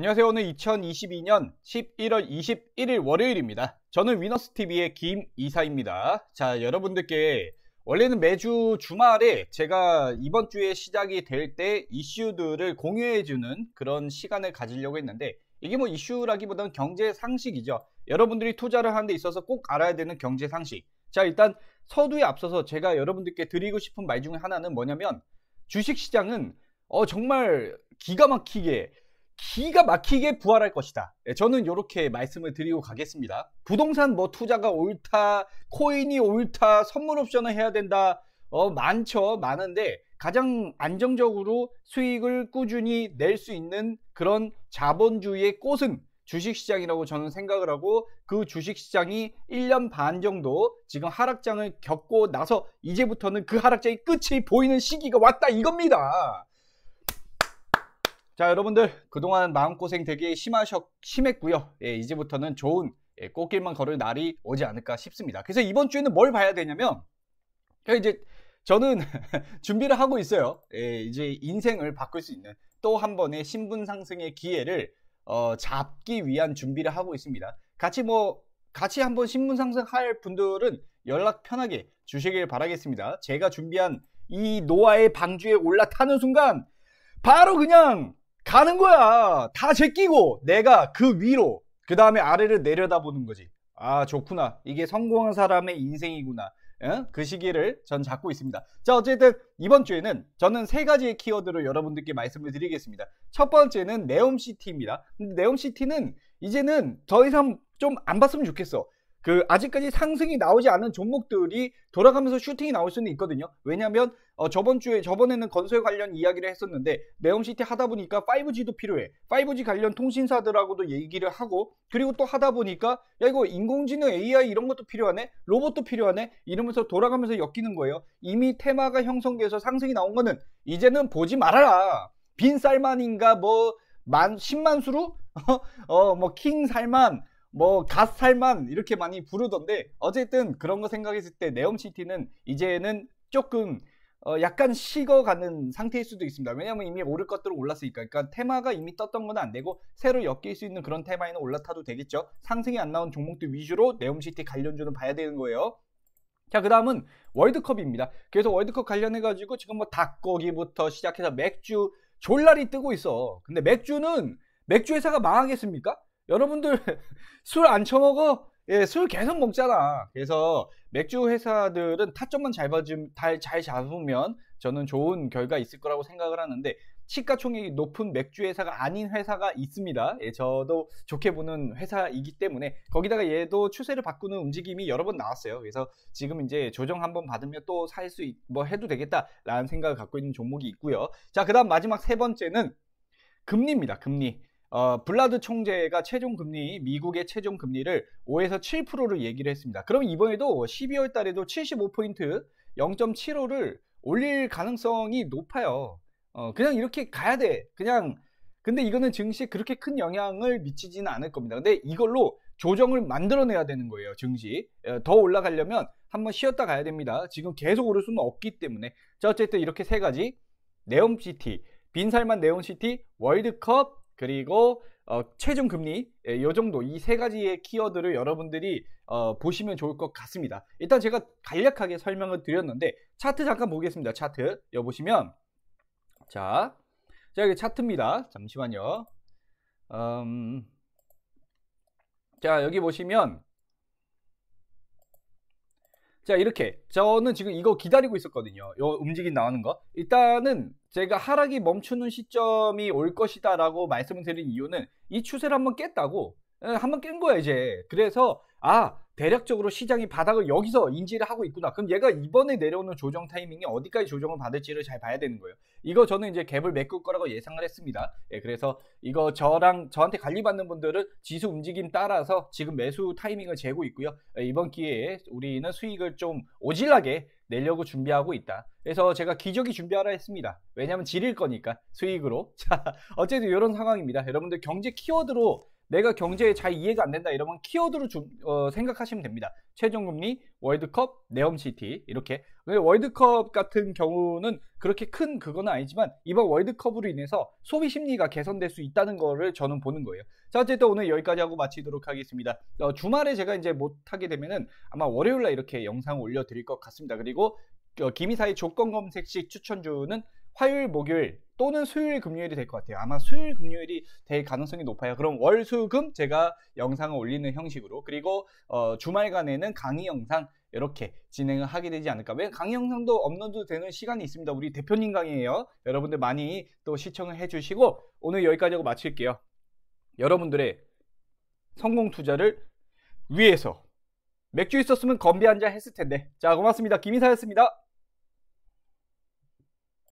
안녕하세요. 오늘 2022년 11월 21일 월요일입니다. 저는 위너스TV의 김이사입니다. 자, 여러분들께 원래는 매주 주말에 제가 이번 주에 시작이 될 때 이슈들을 공유해주는 그런 시간을 가지려고 했는데 이게 뭐 이슈라기보다는 경제 상식이죠. 여러분들이 투자를 하는 데 있어서 꼭 알아야 되는 경제 상식. 자, 일단 서두에 앞서서 제가 여러분들께 드리고 싶은 말 중에 하나는 뭐냐면 주식시장은 어, 정말 기가 막히게 기가 막히게 부활할 것이다. 예, 저는 이렇게 말씀을 드리고 가겠습니다. 부동산 뭐 투자가 옳다, 코인이 옳다, 선물 옵션을 해야 된다. 어, 많죠. 많은데 가장 안정적으로 수익을 꾸준히 낼 수 있는 그런 자본주의의 꽃은 주식시장이라고 저는 생각을 하고 그 주식시장이 1년 반 정도 지금 하락장을 겪고 나서 이제부터는 그 하락장이 끝이 보이는 시기가 왔다 이겁니다. 자 여러분들 그동안 마음고생 되게 심하셨, 심했고요 예, 이제부터는 좋은 예, 꽃길만 걸을 날이 오지 않을까 싶습니다 그래서 이번 주에는 뭘 봐야 되냐면 예, 이제 저는 준비를 하고 있어요 예, 이제 인생을 바꿀 수 있는 또 한 번의 신분 상승의 기회를 어, 잡기 위한 준비를 하고 있습니다 같이 뭐 같이 한번 신분 상승할 분들은 연락 편하게 주시길 바라겠습니다 제가 준비한 이 노아의 방주에 올라타는 순간 바로 그냥 가는 거야. 다 제끼고 내가 그 위로 그 다음에 아래를 내려다보는 거지. 아 좋구나. 이게 성공한 사람의 인생이구나. 그 시기를 전 잡고 있습니다. 자 어쨌든 이번 주에는 저는 세 가지의 키워드로 여러분들께 말씀을 드리겠습니다. 첫 번째는 네옴시티입니다. 근데 네옴시티는 이제는 더 이상 좀 안 봤으면 좋겠어. 그 아직까지 상승이 나오지 않은 종목들이 돌아가면서 슈팅이 나올 수는 있거든요. 왜냐하면 어 저번 주에 저번에는 건설 관련 이야기를 했었는데 네옴시티 하다 보니까 5G도 필요해. 5G 관련 통신사들하고도 얘기를 하고 그리고 또 하다 보니까 야 이거 인공지능 AI 이런 것도 필요하네, 로봇도 필요하네 이러면서 돌아가면서 엮이는 거예요. 이미 테마가 형성돼서 상승이 나온 거는 이제는 보지 말아라. 빈 살만인가 뭐만 10만 수로 어뭐 어, 킹 살만 뭐 갓살만 이렇게 많이 부르던데 어쨌든 그런 거 생각했을 때 네옴시티는 이제는 조금 어 약간 식어가는 상태일 수도 있습니다. 왜냐하면 이미 오를 것들은 올랐으니까. 그러니까 테마가 이미 떴던 건 안 되고 새로 엮일 수 있는 그런 테마에는 올라타도 되겠죠. 상승이 안 나온 종목들 위주로 네옴시티 관련주는 봐야 되는 거예요. 자, 그 다음은 월드컵입니다. 그래서 월드컵 관련해가지고 지금 뭐 닭고기부터 시작해서 맥주 졸라리 뜨고 있어. 근데 맥주는 맥주 회사가 망하겠습니까? 여러분들 술 안 처먹어? 예, 술 계속 먹잖아. 그래서 맥주 회사들은 타점만 잘, 봐주, 잘, 잘 잡으면 저는 좋은 결과 있을 거라고 생각을 하는데 시가총액이 높은 맥주 회사가 아닌 회사가 있습니다. 예, 저도 좋게 보는 회사이기 때문에 거기다가 얘도 추세를 바꾸는 움직임이 여러 번 나왔어요. 그래서 지금 이제 조정 한번 받으면 또 살수뭐 해도 되겠다라는 생각을 갖고 있는 종목이 있고요. 자, 그다음 마지막 세 번째는 금리입니다. 금리. 어, 블라드 총재가 최종 금리, 미국의 최종 금리를 5에서 7%를 얘기를 했습니다. 그럼 이번에도 12월 달에도 75포인트 0.75를 올릴 가능성이 높아요. 어, 그냥 이렇게 가야 돼. 그냥 근데 이거는 증시 그렇게 큰 영향을 미치지는 않을 겁니다. 근데 이걸로 조정을 만들어내야 되는 거예요, 증시. 어, 더 올라가려면 한번 쉬었다 가야 됩니다. 지금 계속 오를 수는 없기 때문에. 자, 어쨌든 이렇게 세 가지. 네온시티, 빈살만 네온시티, 월드컵, 그리고 어, 최종 금리 예, 요 정도 이 세 가지의 키워드를 여러분들이 어, 보시면 좋을 것 같습니다. 일단 제가 간략하게 설명을 드렸는데 차트 잠깐 보겠습니다. 차트 여 보시면 자, 자 여기 차트입니다. 잠시만요. 음, 자 여기 보시면 자 이렇게 저는 지금 이거 기다리고 있었거든요 요 움직임 나오는 거 일단은 제가 하락이 멈추는 시점이 올 것이다 라고 말씀을 드린 이유는 이 추세를 한번 깼다고 예, 한번 깬 거야 이제 그래서 아 대략적으로 시장이 바닥을 여기서 인지를 하고 있구나 그럼 얘가 이번에 내려오는 조정 타이밍이 어디까지 조정을 받을지를 잘 봐야 되는 거예요 이거 저는 이제 갭을 메꿀 거라고 예상을 했습니다 예, 그래서 이거 저랑 저한테 관리받는 분들은 지수 움직임 따라서 지금 매수 타이밍을 재고 있고요 예, 이번 기회에 우리는 수익을 좀 오질하게 내려고 준비하고 있다 그래서 제가 기저귀 준비하라 했습니다 왜냐하면 지릴 거니까 수익으로 자 어쨌든 이런 상황입니다 여러분들 경제 키워드로 내가 경제에 잘 이해가 안 된다 이러면 키워드로 주, 어, 생각하시면 됩니다. 최종금리, 월드컵, 네엄시티 이렇게 월드컵 같은 경우는 그렇게 큰 그거는 아니지만 이번 월드컵으로 인해서 소비 심리가 개선될 수 있다는 거를 저는 보는 거예요. 자 어쨌든 오늘 여기까지 하고 마치도록 하겠습니다. 어, 주말에 제가 이제 못하게 되면은 아마 월요일날 이렇게 영상 올려드릴 것 같습니다. 그리고 어, 김이사의 조건 검색식 추천주는 화요일, 목요일 또는 수요일, 금요일이 될 것 같아요. 아마 수요일, 금요일이 될 가능성이 높아요. 그럼 월, 수, 금 제가 영상을 올리는 형식으로 그리고 어, 주말간에는 강의 영상 이렇게 진행을 하게 되지 않을까. 왜 강의 영상도 업로드 되는 시간이 있습니다. 우리 대표님 강의예요. 여러분들 많이 또 시청을 해주시고 오늘 여기까지 하고 마칠게요. 여러분들의 성공 투자를 위해서 맥주 있었으면 건배 한잔 했을 텐데. 자, 고맙습니다. 김인사였습니다.